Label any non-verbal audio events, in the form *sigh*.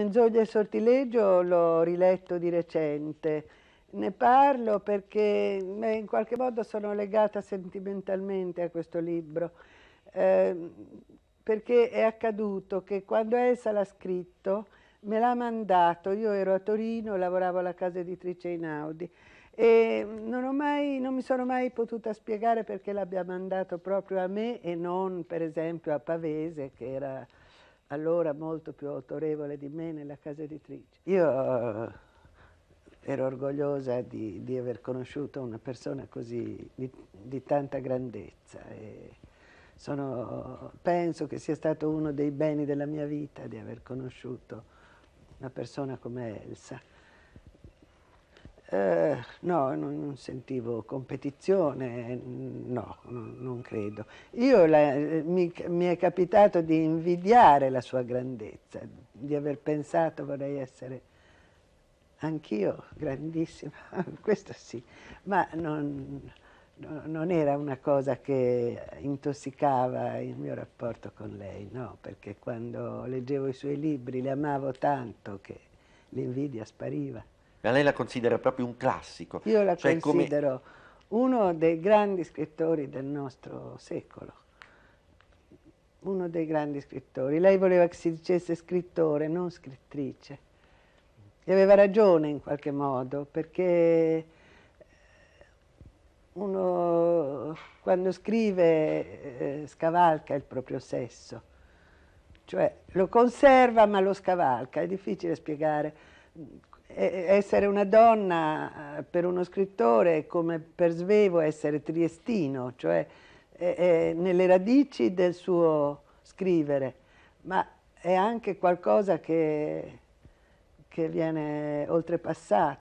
Menzogna e sortileggio l'ho riletto di recente. Ne parlo perché in qualche modo sono legata sentimentalmente a questo libro, eh, perché è accaduto che quando Elsa l'ha scritto me l'ha mandato, io ero a Torino, lavoravo alla casa editrice Inaudi e non, mai, non mi sono mai potuta spiegare perché l'abbia mandato proprio a me e non per esempio a Pavese che era allora molto più autorevole di me nella casa editrice. Io eh, ero orgogliosa di, di aver conosciuto una persona così di, di tanta grandezza. Sono, penso che sia stato uno dei beni della mia vita di aver conosciuto una persona come Elsa. Eh, no, non, non, sentivo competizione, no, non, non credo. La, mi, mi, è capitato di invidiare la sua grandezza, di aver pensato vorrei essere anch'io grandissima, *laughs* questo sì, ma non, non, era una cosa che intossicava il mio rapporto con lei, no, perché quando leggevo i suoi libri le amavo tanto che l'invidia spariva. Ma lei la considera proprio un classico. Io la cioè considero come... uno dei grandi scrittori del nostro secolo. Uno dei grandi scrittori. Lei voleva che si dicesse scrittore, non scrittrice. E aveva ragione in qualche modo, perché eh, uno quando scrive eh, scavalca il proprio sesso, cioè lo conserva ma lo scavalca, è difficile spiegare essere una donna eh, per uno scrittore è come per Svevo essere triestino, cioè è, nelle radici del suo scrivere, ma è anche qualcosa che, che viene oltrepassato.